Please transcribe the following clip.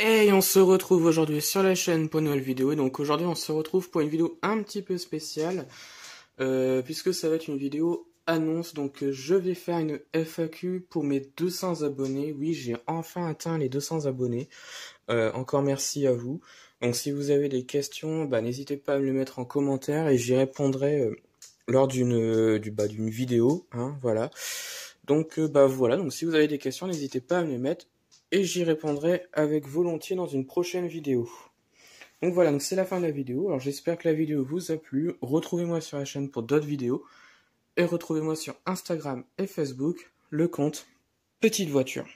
Et on se retrouve aujourd'hui sur la chaîne pour une nouvelle vidéo. Et donc aujourd'hui on se retrouve pour une vidéo un petit peu spéciale. Euh, puisque ça va être une vidéo annonce. Donc je vais faire une FAQ pour mes 200 abonnés. Oui j'ai enfin atteint les 200 abonnés. Euh, encore merci à vous. Donc si vous avez des questions, bah, n'hésitez pas à me les mettre en commentaire et j'y répondrai euh, lors d'une du, bah, d'une vidéo. Hein, voilà. Donc bah voilà, donc si vous avez des questions, n'hésitez pas à me les mettre et j'y répondrai avec volontiers dans une prochaine vidéo. Donc voilà, c'est la fin de la vidéo. Alors j'espère que la vidéo vous a plu. Retrouvez-moi sur la chaîne pour d'autres vidéos. Et retrouvez-moi sur Instagram et Facebook, le compte Petite Voiture.